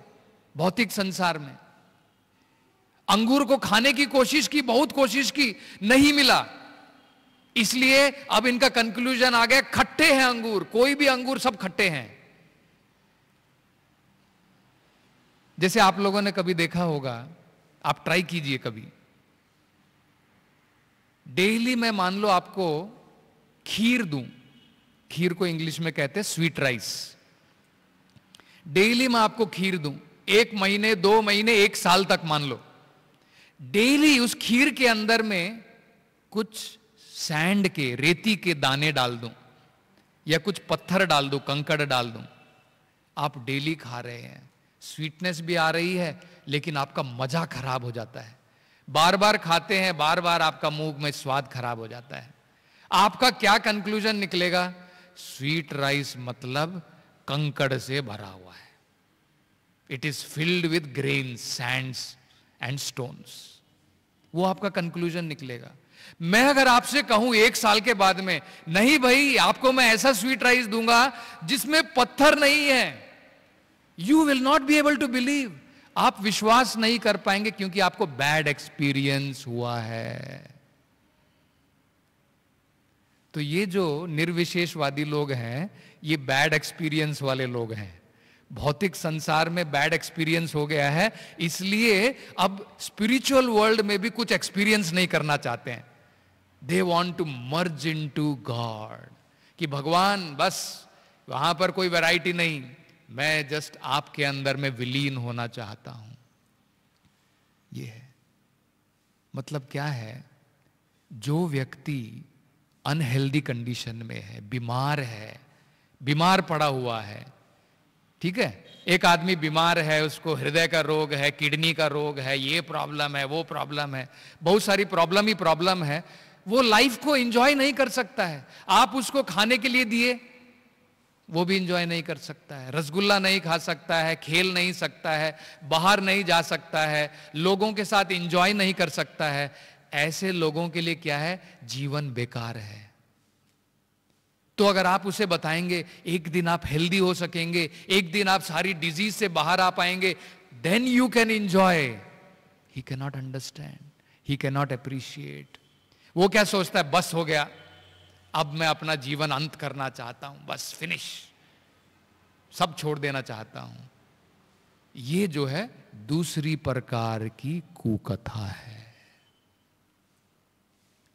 B: भौतिक संसार में अंगूर को खाने की कोशिश की बहुत कोशिश की नहीं मिला इसलिए अब इनका कंक्लूजन आ गया खट्टे हैं अंगूर कोई भी अंगूर सब खट्टे हैं जैसे आप लोगों ने कभी देखा होगा आप ट्राई कीजिए कभी डेली मैं मान लो आपको खीर दूं खीर को इंग्लिश में कहते हैं स्वीट राइस डेली मैं आपको खीर दूं एक महीने दो महीने एक साल तक मान लो डेली उस खीर के अंदर में कुछ सैंड के रेती के दाने डाल दूं या कुछ पत्थर डाल दूं कंकड़ डाल दूं आप डेली खा रहे हैं स्वीटनेस भी आ रही है लेकिन आपका मजा खराब हो जाता है बार बार खाते हैं बार बार आपका मुंह में स्वाद खराब हो जाता है आपका क्या कंक्लूजन निकलेगा स्वीट राइस मतलब कंकड़ से भरा हुआ है it is filled with grain sands and stones वो आपका कंक्लूजन निकलेगा मैं अगर आपसे कहूं एक साल के बाद में नहीं भाई आपको मैं ऐसा स्वीट राइस दूंगा जिसमें पत्थर नहीं है you will not be able to believe आप विश्वास नहीं कर पाएंगे क्योंकि आपको बैड एक्सपीरियंस हुआ है तो ये जो निर्विशेषवादी लोग हैं ये बैड एक्सपीरियंस वाले लोग हैं भौतिक संसार में बैड एक्सपीरियंस हो गया है इसलिए अब स्पिरिचुअल वर्ल्ड में भी कुछ एक्सपीरियंस नहीं करना चाहते हैं they want to merge into God कि भगवान बस वहां पर कोई वैरायटी नहीं मैं जस्ट आपके अंदर में विलीन होना चाहता हूं ये है मतलब क्या है जो व्यक्ति अनहेल्दी कंडीशन में है बीमार है बीमार पड़ा हुआ है ठीक है एक आदमी बीमार है उसको हृदय का रोग है किडनी का रोग है ये प्रॉब्लम है वो प्रॉब्लम है बहुत सारी प्रॉब्लम ही प्रॉब्लम है वो लाइफ को एंजॉय नहीं कर सकता है आप उसको खाने के लिए दिए वो भी इंजॉय नहीं कर सकता है रसगुल्ला नहीं खा सकता है खेल नहीं सकता है बाहर नहीं जा सकता है लोगों के साथ एंजॉय नहीं कर सकता है ऐसे लोगों के लिए क्या है जीवन बेकार है तो अगर आप उसे बताएंगे एक दिन आप हेल्दी हो सकेंगे एक दिन आप सारी डिजीज से बाहर आ पाएंगे then you can enjoy he cannot understand he cannot appreciate वो क्या सोचता है बस हो गया अब मैं अपना जीवन अंत करना चाहता हूं बस फिनिश सब छोड़ देना चाहता हूं ये जो है दूसरी प्रकार की कुकथा है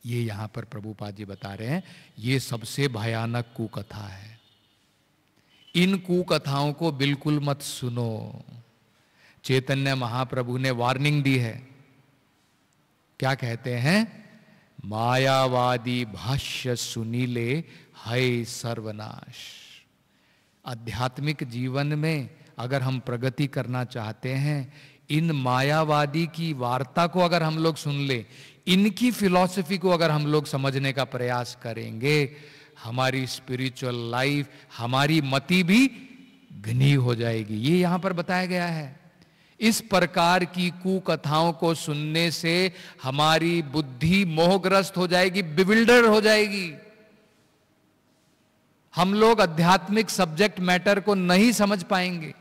B: ये यहां पर प्रभुपा जी बता रहे हैं ये सबसे भयानक कुकथा है इन कुकथाओं को बिल्कुल मत सुनो चैतन्य महाप्रभु ने वार्निंग दी है क्या कहते हैं मायावादी भाष्य सुनीले है सर्वनाश आध्यात्मिक जीवन में अगर हम प्रगति करना चाहते हैं इन मायावादी की वार्ता को अगर हम लोग सुन ले इनकी फिलॉसफी को अगर हम लोग समझने का प्रयास करेंगे हमारी स्पिरिचुअल लाइफ हमारी मति भी घनी हो जाएगी ये यहां पर बताया गया है इस प्रकार की कुकथाओं को सुनने से हमारी बुद्धि मोहग्रस्त हो जाएगी बिविल्डर हो जाएगी हम लोग आध्यात्मिक सब्जेक्ट मैटर को नहीं समझ पाएंगे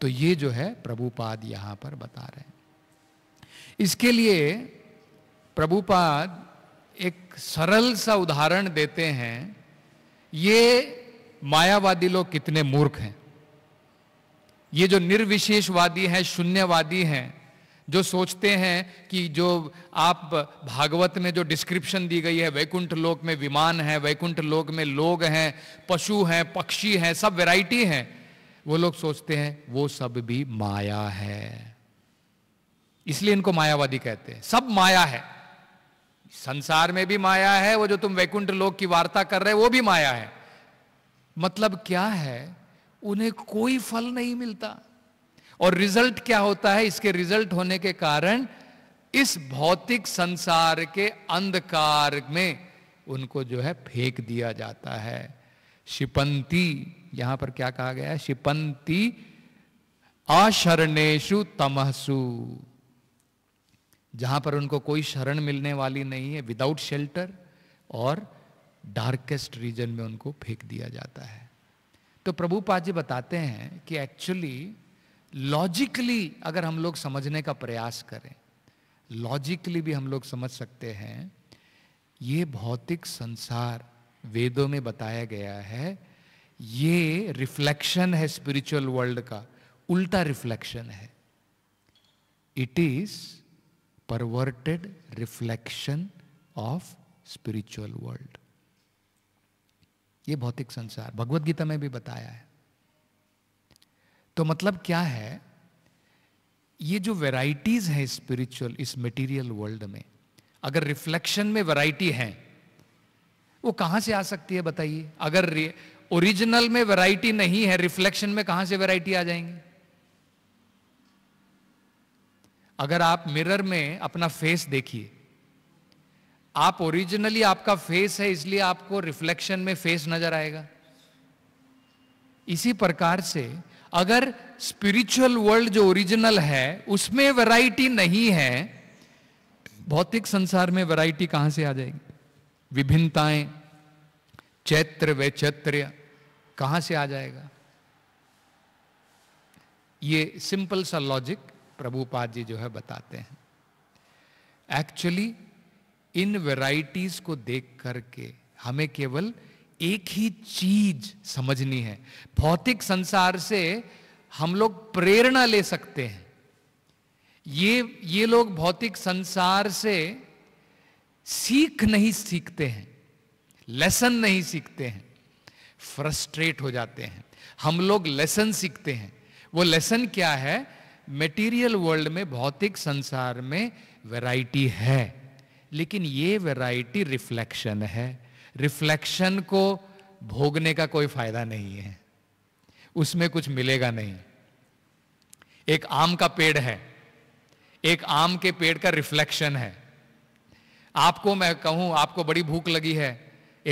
B: तो ये जो है प्रभुपाद यहां पर बता रहे हैं इसके लिए प्रभुपाद एक सरल सा उदाहरण देते हैं ये मायावादी लोग कितने मूर्ख हैं ये जो निर्विशेषवादी हैं शून्यवादी हैं जो सोचते हैं कि जो आप भागवत में जो डिस्क्रिप्शन दी गई है वैकुंठ लोक में विमान है वैकुंठ लोक में लोग हैं पशु हैं पक्षी हैं सब वैरायटी हैं वो लोग सोचते हैं वो सब भी माया है इसलिए इनको मायावादी कहते हैं सब माया है संसार में भी माया है वो जो तुम वैकुंठ लोक की वार्ता कर रहे हो वो भी माया है मतलब क्या है उन्हें कोई फल नहीं मिलता और रिजल्ट क्या होता है इसके रिजल्ट होने के कारण इस भौतिक संसार के अंधकार में उनको जो है फेंक दिया जाता है शिपंती यहां पर क्या कहा गया है शिपंती अशरणेशु तमहसु जहां पर उनको कोई शरण मिलने वाली नहीं है विदाउट शेल्टर और डार्केस्ट रीजन में उनको फेंक दिया जाता है तो प्रभुपाद जी बताते हैं कि एक्चुअली लॉजिकली अगर हम लोग समझने का प्रयास करें लॉजिकली भी हम लोग समझ सकते हैं ये भौतिक संसार वेदों में बताया गया है ये रिफ्लेक्शन है स्पिरिचुअल वर्ल्ड का उल्टा रिफ्लेक्शन है it is perverted reflection of spiritual world ये भौतिक संसार भगवत गीता में भी बताया है तो मतलब क्या है ये जो वेराइटीज हैं स्पिरिचुअल इस मटेरियल वर्ल्ड में अगर रिफ्लेक्शन में वैरायटी है वो कहां से आ सकती है बताइए अगर ओरिजिनल में वैरायटी नहीं है रिफ्लेक्शन में कहां से वैरायटी आ जाएंगी अगर आप मिरर में अपना फेस देखिए आप ओरिजिनली आपका फेस है इसलिए आपको रिफ्लेक्शन में फेस नजर आएगा इसी प्रकार से अगर स्पिरिचुअल वर्ल्ड जो ओरिजिनल है उसमें वैरायटी नहीं है भौतिक संसार में वैरायटी कहां से आ जाएगी विभिन्नताएं चैत्र व चैत्र कहां से आ जाएगा ये सिंपल सा लॉजिक प्रभुपाद जी जो है बताते हैं एक्चुअली इन वैरायटीज को देख करके हमें केवल एक ही चीज समझनी है भौतिक संसार से हम लोग प्रेरणा ले सकते हैं ये ये लोग भौतिक संसार से सीख नहीं सीखते हैं लेसन नहीं सीखते हैं फ्रस्ट्रेट हो जाते हैं हम लोग लेसन सीखते हैं वो लेसन क्या है मेटीरियल वर्ल्ड में भौतिक संसार में वैरायटी है लेकिन ये वैरायटी रिफ्लेक्शन है रिफ्लेक्शन को भोगने का कोई फायदा नहीं है उसमें कुछ मिलेगा नहीं एक आम का पेड़ है एक आम के पेड़ का रिफ्लेक्शन है आपको मैं कहूं आपको बड़ी भूख लगी है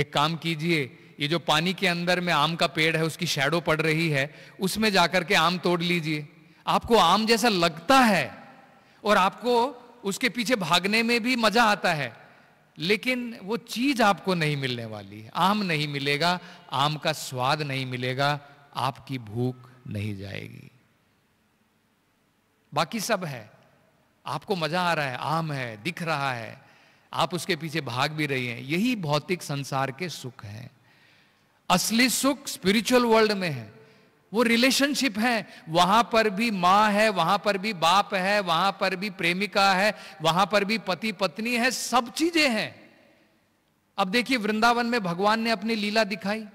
B: एक काम कीजिए ये जो पानी के अंदर में आम का पेड़ है उसकी शेडो पड़ रही है उसमें जाकर के आम तोड़ लीजिए आपको आम जैसा लगता है और आपको उसके पीछे भागने में भी मजा आता है लेकिन वो चीज आपको नहीं मिलने वाली आम नहीं मिलेगा आम का स्वाद नहीं मिलेगा आपकी भूख नहीं जाएगी बाकी सब है आपको मजा आ रहा है आम है दिख रहा है आप उसके पीछे भाग भी रही हैं यही भौतिक संसार के सुख हैं असली सुख स्पिरिचुअल वर्ल्ड में है वो रिलेशनशिप है वहां पर भी माँ है वहां पर भी बाप है वहां पर भी प्रेमिका है वहां पर भी पति पत्नी है सब चीजें हैं अब देखिए वृंदावन में भगवान ने अपनी लीला दिखाई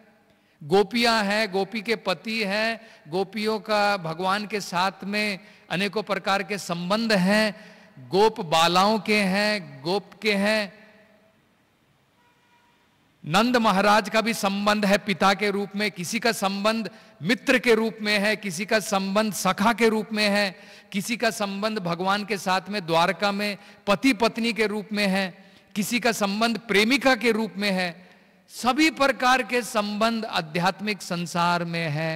B: गोपियां हैं गोपी के पति हैं गोपियों का भगवान के साथ में अनेकों प्रकार के संबंध हैं गोप बालाओं के हैं गोप के हैं नंद महाराज का भी संबंध है पिता के रूप में किसी का संबंध मित्र के रूप में है किसी का संबंध सखा के रूप में है किसी का संबंध भगवान के साथ में द्वारका में पति पत्नी के रूप में है किसी का संबंध प्रेमिका के रूप में है सभी प्रकार के संबंध आध्यात्मिक संसार में है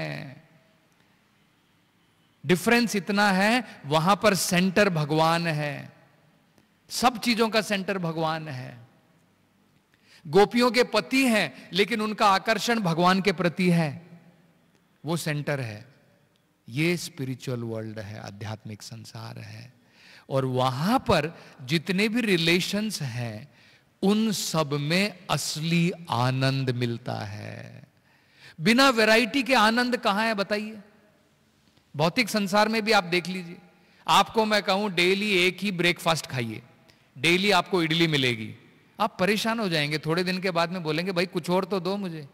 B: डिफरेंस इतना है वहां पर सेंटर भगवान है सब चीजों का सेंटर भगवान है गोपियों के पति हैं लेकिन उनका आकर्षण भगवान के प्रति है वो सेंटर है ये स्पिरिचुअल वर्ल्ड है आध्यात्मिक संसार है और वहां पर जितने भी रिलेशंस हैं उन सब में असली आनंद मिलता है बिना वैरायटी के आनंद कहां है बताइए भौतिक संसार में भी आप देख लीजिए आपको मैं कहूं डेली एक ही ब्रेकफास्ट खाइए डेली आपको इडली मिलेगी आप परेशान हो जाएंगे थोड़े दिन के बाद में बोलेंगे भाई कुछ और तो दो मुझे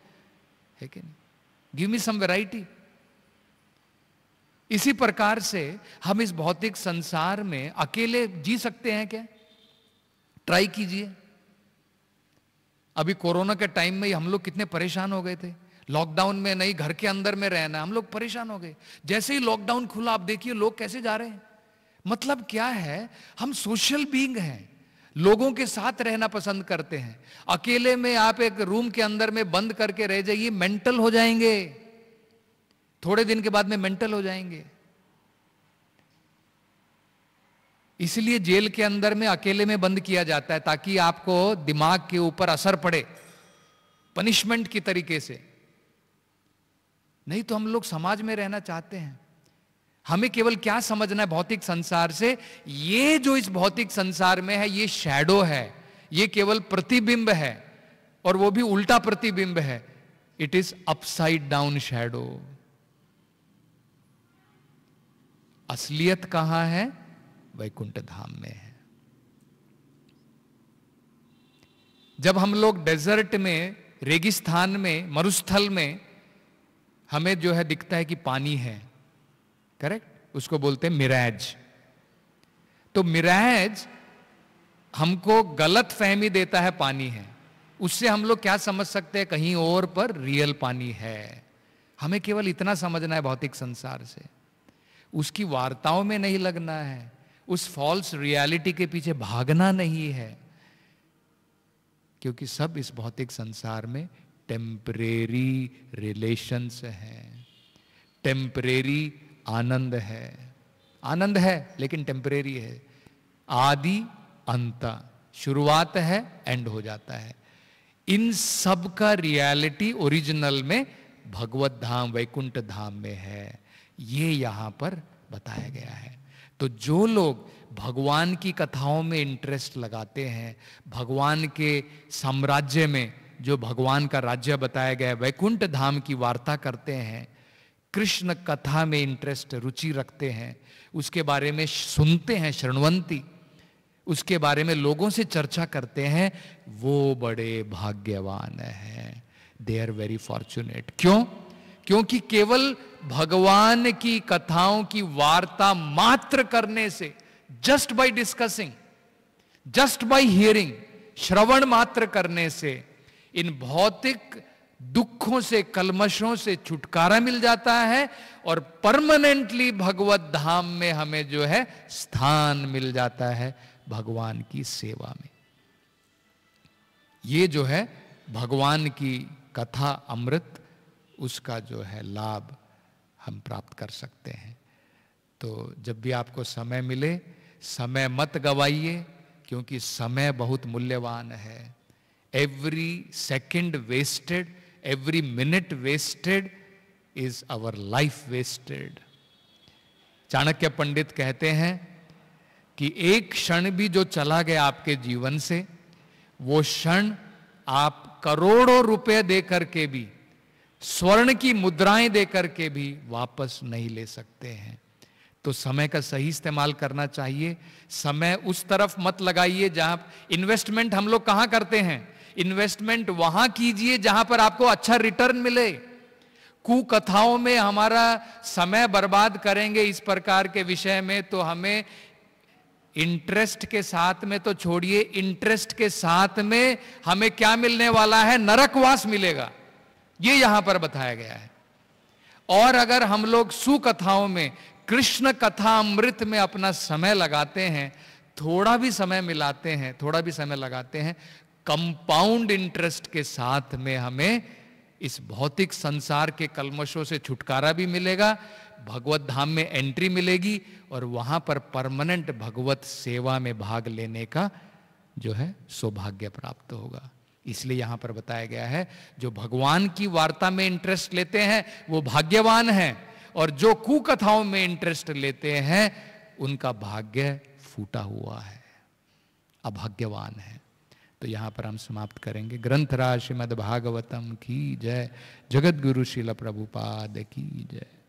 B: है कि नहीं गिव मी सम वैरायटी इसी प्रकार से हम इस भौतिक संसार में अकेले जी सकते हैं क्या ट्राई कीजिए अभी कोरोना के टाइम में हम लोग कितने परेशान हो गए थे लॉकडाउन में नहीं घर के अंदर में रहना हम लोग परेशान हो गए जैसे ही लॉकडाउन खुला आप देखिए लोग कैसे जा रहे हैं मतलब क्या है हम सोशल बींग हैं लोगों के साथ रहना पसंद करते हैं अकेले में आप एक रूम के अंदर में बंद करके रह जाइए मेंटल हो जाएंगे थोड़े दिन के बाद में मेंटल हो जाएंगे इसलिए जेल के अंदर में अकेले में बंद किया जाता है ताकि आपको दिमाग के ऊपर असर पड़े पनिशमेंट की तरीके से नहीं तो हम लोग समाज में रहना चाहते हैं हमें केवल क्या समझना है भौतिक संसार से ये जो इस भौतिक संसार में है ये शैडो है ये केवल प्रतिबिंब है और वो भी उल्टा प्रतिबिंब है it is upside down shadow असलियत कहां है वैकुंठ धाम में है जब हम लोग डेजर्ट में रेगिस्तान में मरुस्थल में हमें जो है दिखता है कि पानी है करेक्ट उसको बोलते हैं मिराज तो मिराज हमको गलत फहमी देता है पानी है उससे हम लोग क्या समझ सकते हैं कहीं और पर रियल पानी है हमें केवल इतना समझना है भौतिक संसार से उसकी वार्ताओं में नहीं लगना है उस फॉल्स रियलिटी के पीछे भागना नहीं है क्योंकि सब इस भौतिक संसार में टेम्परेरी रिलेशंस हैं टेम्परेरी आनंद है आनंद है लेकिन टेम्परेरी है आदि अंत शुरुआत है एंड हो जाता है इन सब का रियलिटी ओरिजिनल में भगवत धाम वैकुंठ धाम में है ये यहां पर बताया गया है तो जो लोग भगवान की कथाओं में इंटरेस्ट लगाते हैं भगवान के साम्राज्य में जो भगवान का राज्य बताया गया है वैकुंठ धाम की वार्ता करते हैं कृष्ण कथा में इंटरेस्ट रुचि रखते हैं उसके बारे में सुनते हैं शरणवंती उसके बारे में लोगों से चर्चा करते हैं वो बड़े भाग्यवान हैं दे आर वेरी फॉर्चुनेट क्यों क्योंकि केवल भगवान की कथाओं की वार्ता मात्र करने से just by discussing just by hearing श्रवण मात्र करने से इन भौतिक दुखों से कलमशों से छुटकारा मिल जाता है और परमानेंटली भगवत धाम में हमें जो है स्थान मिल जाता है भगवान की सेवा में ये जो है भगवान की कथा अमृत उसका जो है लाभ हम प्राप्त कर सकते हैं तो जब भी आपको समय मिले समय मत गवाइए क्योंकि समय बहुत मूल्यवान है every second wasted every minute wasted is our life wasted. Chanakya Pandit कहते हैं कि एक क्षण भी जो चला गया आपके जीवन से वो क्षण आप करोड़ों रुपए देकर के भी स्वर्ण की मुद्राएं देकर के भी वापस नहीं ले सकते हैं तो समय का सही इस्तेमाल करना चाहिए समय उस तरफ मत लगाइए जहां इन्वेस्टमेंट हम लोग कहां करते हैं इन्वेस्टमेंट वहां कीजिए जहां पर आपको अच्छा रिटर्न मिले कुकथाओं में हमारा समय बर्बाद करेंगे इस प्रकार के विषय में तो हमें इंटरेस्ट के साथ में तो छोड़िए इंटरेस्ट के साथ में हमें क्या मिलने वाला है नरकवास मिलेगा ये यहां पर बताया गया है और अगर हम लोग सुकथाओं में कृष्ण कथा अमृत में अपना समय लगाते हैं थोड़ा भी समय मिलाते हैं थोड़ा भी समय लगाते हैं कंपाउंड इंटरेस्ट के साथ में हमें इस भौतिक संसार के कलमशों से छुटकारा भी मिलेगा भगवत धाम में एंट्री मिलेगी और वहां पर परमानेंट भगवत सेवा में भाग लेने का जो है सौभाग्य प्राप्त होगा इसलिए यहां पर बताया गया है जो भगवान की वार्ता में इंटरेस्ट लेते हैं वो भाग्यवान हैं और जो कुकथाओं में इंटरेस्ट लेते हैं उनका भाग्य फूटा हुआ है अभाग्यवान है तो यहां पर हम समाप्त करेंगे ग्रंथ राशि मद भागवतम की जय जगत गुरु शिल प्रभुपाद की जय